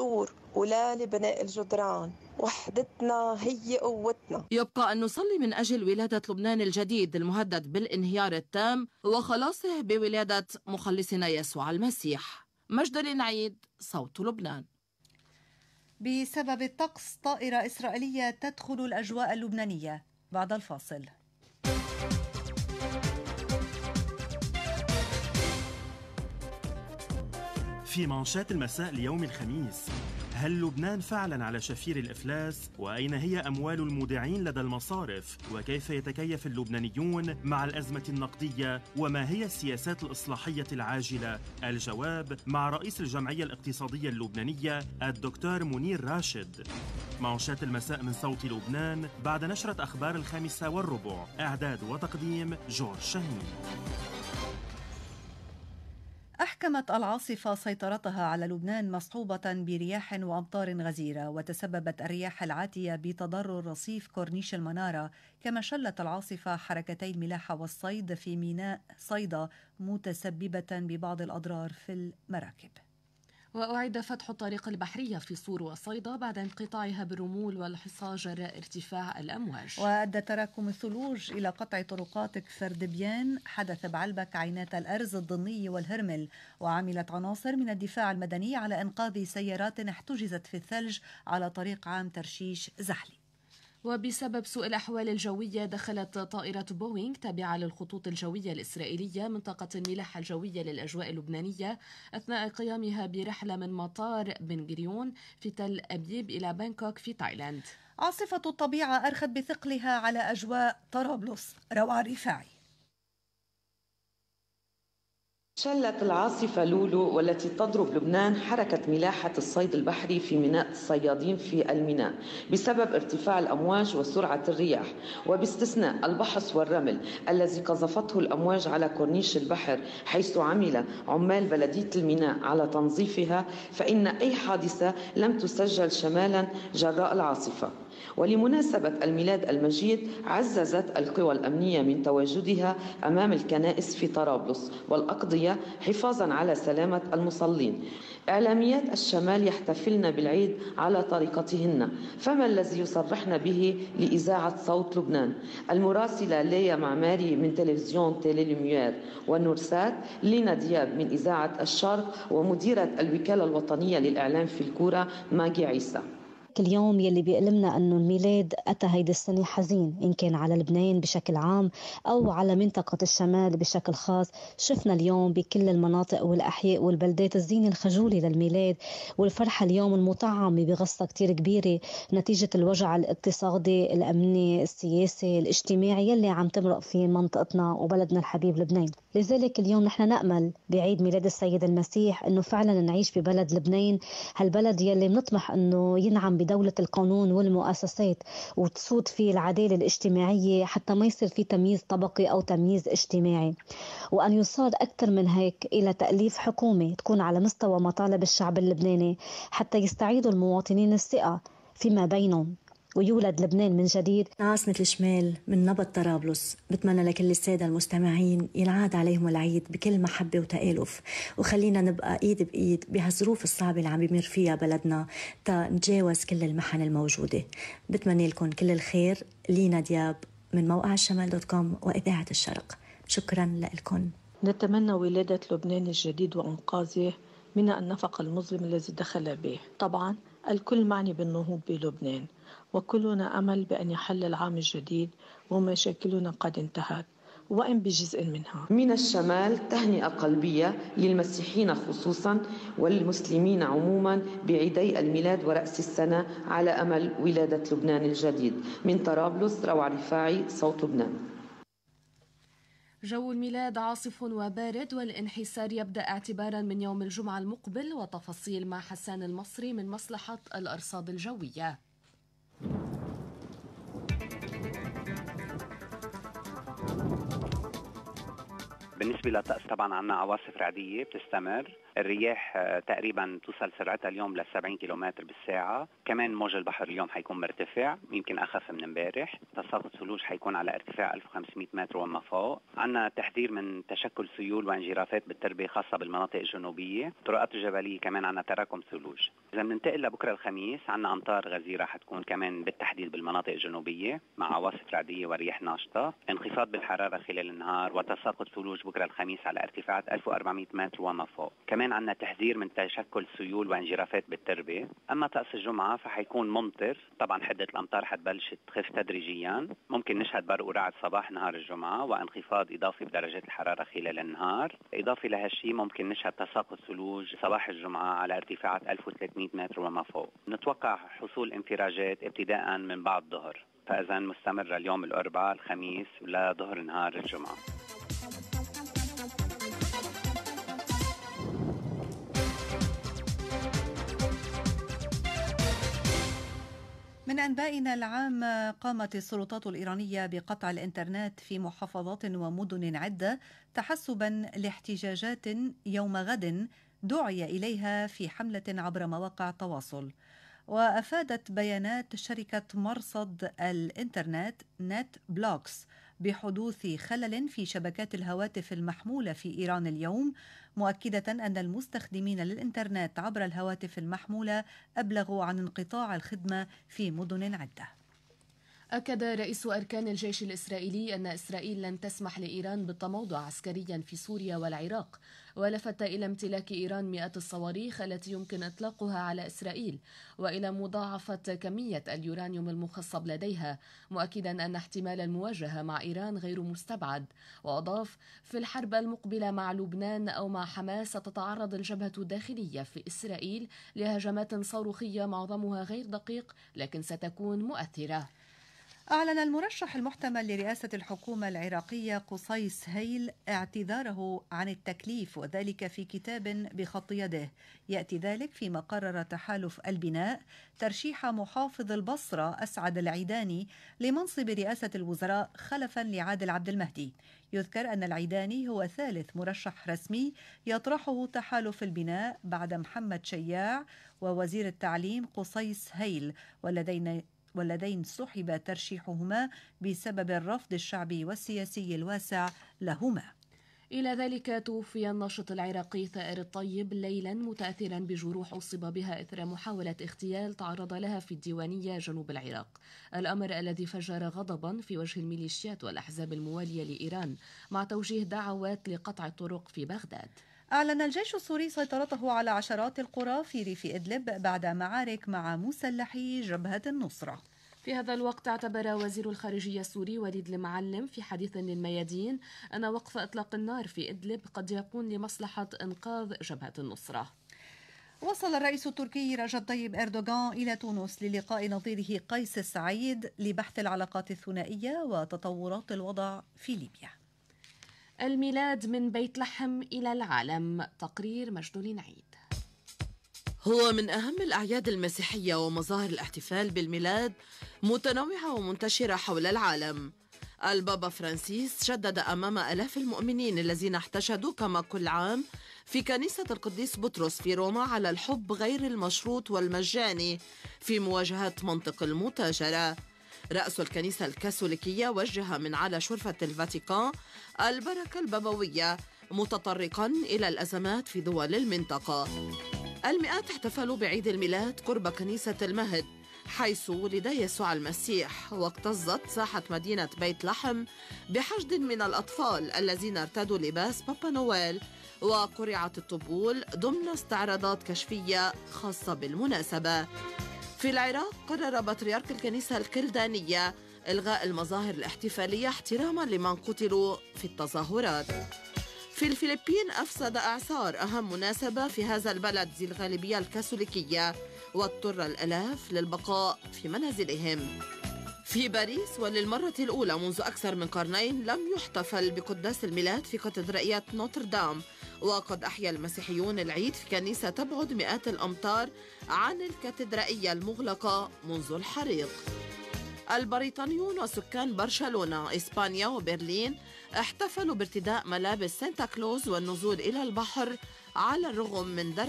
القصور ولا لبناء الجدران وحدتنا هي قوتنا يبقى أن نصلي من أجل ولادة لبنان الجديد المهدد بالانهيار التام وخلاصه بولادة مخلصنا يسوع المسيح مجد عيد صوت لبنان بسبب الطقس طائرة إسرائيلية تدخل الأجواء اللبنانية بعد الفاصل في مانشات المساء ليوم الخميس هل لبنان فعلا على شفير الافلاس؟ واين هي اموال المودعين لدى المصارف؟ وكيف يتكيف اللبنانيون مع الازمه النقديه؟ وما هي السياسات الاصلاحيه العاجله؟ الجواب مع رئيس الجمعيه الاقتصاديه اللبنانيه الدكتور منير راشد. منشات المساء من صوت لبنان بعد نشره اخبار الخامسه والربع، اعداد وتقديم جورج شاهين أحكمت العاصفة سيطرتها على لبنان مصحوبة برياح وأمطار غزيرة وتسببت الرياح العاتية بتضرر رصيف كورنيش المنارة كما شلت العاصفة حركتي الملاحة والصيد في ميناء صيدا متسببة ببعض الأضرار في المراكب وأعد فتح الطريق البحرية في صور وصيدا بعد انقطاعها بالرمول والحصار جراء ارتفاع الأمواج وأدى تراكم الثلوج إلى قطع طرقات كسر دبيان حدث بعلبك عينات الأرز الضني والهرمل وعملت عناصر من الدفاع المدني على إنقاذ سيارات احتجزت في الثلج على طريق عام ترشيش زحلي وبسبب سوء الأحوال الجوية دخلت طائرة بوينغ تابعة للخطوط الجوية الإسرائيلية منطقة الملاحة الجوية للأجواء اللبنانية أثناء قيامها برحلة من مطار بن غريون في تل أبيب إلى بانكوك في تايلاند عاصفة الطبيعة أرخت بثقلها على أجواء طرابلس روعة الرفاعي شلت العاصفة لولو والتي تضرب لبنان حركة ملاحة الصيد البحري في ميناء الصيادين في الميناء بسبب ارتفاع الأمواج وسرعة الرياح وباستثناء البحص والرمل الذي قذفته الأمواج على كورنيش البحر حيث عمل عمال بلدية الميناء على تنظيفها فإن أي حادثة لم تسجل شمالا جراء العاصفة ولمناسبة الميلاد المجيد عززت القوى الأمنية من تواجدها أمام الكنائس في طرابلس والأقضية حفاظا على سلامة المصلين إعلاميات الشمال يحتفلن بالعيد على طريقتهن فما الذي يصرحن به لإذاعة صوت لبنان المراسلة ليا معماري من تلفزيون تيلي لوميير والنورسات لينا دياب من إذاعة الشرق ومديرة الوكالة الوطنية للإعلام في الكورة ماجي عيسى اليوم يلي بيألمنا أنه الميلاد أتى هيدي السنة حزين إن كان على لبنان بشكل عام أو على منطقة الشمال بشكل خاص شفنا اليوم بكل المناطق والأحياء والبلدات الزينة الخجولة للميلاد والفرحة اليوم المطعمة بغصة كتير كبيرة نتيجة الوجع الاقتصادي الأمني السياسي الاجتماعي يلي عم تمرق في منطقتنا وبلدنا الحبيب لبنان لذلك اليوم نحن نأمل بعيد ميلاد السيد المسيح أنه فعلا نعيش ببلد لبنان هالبلد يلي بنطمح أنه ينعم بدولة القانون والمؤسسات وتصوت في العدالة الاجتماعية حتى ما يصير في تمييز طبقي أو تمييز اجتماعي وأن يصار أكثر من هيك إلى تأليف حكومة تكون على مستوى مطالب الشعب اللبناني حتى يستعيدوا المواطنين الثقة فيما بينهم ويولد لبنان من جديد عاصمة مثل شمال من نبض طرابلس بتمنى لكل السادة المستمعين ينعاد عليهم العيد بكل محبة وتآلف وخلينا نبقى إيد بإيد بهالظروف الصعبة اللي عم بمر فيها بلدنا تنجاوز نتجاوز كل المحن الموجودة بتمنى لكم كل الخير لينا دياب من موقع الشمال دوت كوم وإذاعة الشرق شكرا لكم نتمنى ولادة لبنان الجديد وإنقاذه من النفق المظلم الذي دخل به طبعا الكل معني بالنهوض بلبنان وكلنا أمل بأن يحل العام الجديد ومشاكلنا قد انتهت وإن بجزء منها من الشمال تهنئة قلبية للمسيحيين خصوصا والمسلمين عموما بعيدي الميلاد ورأس السنة على أمل ولادة لبنان الجديد من طرابلس روعة رفاعي صوت لبنان جو الميلاد عاصف وبارد والانحسار يبدأ اعتبارا من يوم الجمعة المقبل وتفاصيل مع حسان المصري من مصلحة الأرصاد الجوية بالنسبة للطقس طبعا عندنا عواصف رعدية بتستمر الرياح آه، تقريبا توصل سرعتها اليوم ل 70 كيلومتر بالساعة كمان موج البحر اليوم حيكون مرتفع يمكن أخف من امبارح تساقط ثلوج حيكون على ارتفاع 1500 متر وما فوق عندنا تحذير من تشكل سيول وانجرافات بالتربة خاصة بالمناطق الجنوبية الطرقات الجبلية كمان عندنا تراكم ثلوج إذا بننتقل لبكرة الخميس عندنا أمطار غزيرة حتكون كمان بالتحديد بالمناطق الجنوبية مع عواصف رعدية ورياح ناشطة انخفاض بالحرارة خلال النهار وتساقط ثلوج بكرة بكره الخميس على ارتفاع 1400 متر وما فوق كمان عندنا تحذير من تشكل سيول وانجرافات بالتربه اما طقس الجمعه فحيكون ممطر طبعا حده الامطار حتبلش تخف تدريجيا ممكن نشهد برق ورعد صباح نهار الجمعه وانخفاض اضافي بدرجات الحراره خلال النهار اضافه لهالشيء ممكن نشهد تساقط ثلوج صباح الجمعه على ارتفاعات 1300 متر وما فوق نتوقع حصول انفراجات ابتداء من بعد الظهر فإذا مستمرة اليوم الأربعاء الخميس لظهر نهار الجمعة من أنبائنا العام قامت السلطات الإيرانية بقطع الإنترنت في محافظات ومدن عدة تحسبا لاحتجاجات يوم غد دعي إليها في حملة عبر مواقع التواصل وأفادت بيانات شركة مرصد الإنترنت نت بلوكس بحدوث خلل في شبكات الهواتف المحمولة في إيران اليوم مؤكدة أن المستخدمين للإنترنت عبر الهواتف المحمولة أبلغوا عن انقطاع الخدمة في مدن عدة أكد رئيس أركان الجيش الإسرائيلي أن إسرائيل لن تسمح لإيران بالتموضع عسكريا في سوريا والعراق ولفت إلى امتلاك إيران مئات الصواريخ التي يمكن إطلاقها على إسرائيل وإلى مضاعفة كمية اليورانيوم المخصب لديها مؤكدا أن احتمال المواجهة مع إيران غير مستبعد وأضاف في الحرب المقبلة مع لبنان أو مع حماس ستتعرض الجبهة الداخلية في إسرائيل لهجمات صاروخية معظمها غير دقيق لكن ستكون مؤثرة أعلن المرشح المحتمل لرئاسة الحكومة العراقية قصيس هيل اعتذاره عن التكليف وذلك في كتاب بخط يده يأتي ذلك فيما قرر تحالف البناء ترشيح محافظ البصرة أسعد العيداني لمنصب رئاسة الوزراء خلفا لعادل عبد المهدي يذكر أن العيداني هو ثالث مرشح رسمي يطرحه تحالف البناء بعد محمد شياع ووزير التعليم قصيس هيل ولدينا واللذين سحب ترشيحهما بسبب الرفض الشعبي والسياسي الواسع لهما إلى ذلك توفي الناشط العراقي ثائر الطيب ليلا متأثرا بجروح أصيب بها إثر محاولة اغتيال تعرض لها في الديوانية جنوب العراق الأمر الذي فجر غضبا في وجه الميليشيات والأحزاب الموالية لإيران مع توجيه دعوات لقطع الطرق في بغداد أعلن الجيش السوري سيطرته على عشرات القرى في ريف إدلب بعد معارك مع مسلحي جبهة النصرة في هذا الوقت اعتبر وزير الخارجية السوري وليد المعلم في حديث للميادين أن وقف إطلاق النار في إدلب قد يكون لمصلحة إنقاذ جبهة النصرة وصل الرئيس التركي رجب طيب أردوغان إلى تونس للقاء نظيره قيس السعيد لبحث العلاقات الثنائية وتطورات الوضع في ليبيا الميلاد من بيت لحم إلى العالم تقرير مجدول نعيد هو من أهم الأعياد المسيحية ومظاهر الاحتفال بالميلاد متنوعة ومنتشرة حول العالم البابا فرانسيس شدد أمام آلاف المؤمنين الذين احتشدوا كما كل عام في كنيسة القديس بطرس في روما على الحب غير المشروط والمجاني في مواجهة منطق المتاجرة رأس الكنيسة الكاثوليكية وجه من على شرفة الفاتيكان البركة البابوية متطرقا إلى الأزمات في دول المنطقة المئات احتفلوا بعيد الميلاد قرب كنيسة المهد حيث ولد يسوع المسيح واكتظت ساحة مدينة بيت لحم بحشد من الأطفال الذين ارتدوا لباس بابا نويل وقرعة الطبول ضمن استعراضات كشفية خاصة بالمناسبة في العراق قرر بطريرك الكنيسة الكلدانية إلغاء المظاهر الاحتفالية احتراما لمن قتلوا في التظاهرات في الفلبين أفسد أعصار أهم مناسبة في هذا البلد ذي الغالبية الكاثوليكية واضطر الألاف للبقاء في منازلهم في باريس وللمرة الأولى منذ أكثر من قرنين لم يحتفل بقداس الميلاد في كاتدرائية نوتردام وقد أحيا المسيحيون العيد في كنيسة تبعد مئات الأمتار عن الكاتدرائية المغلقة منذ الحريق البريطانيون وسكان برشلونة إسبانيا وبرلين احتفلوا بارتداء ملابس سانتا كلوز والنزول إلى البحر على الرغم من درجة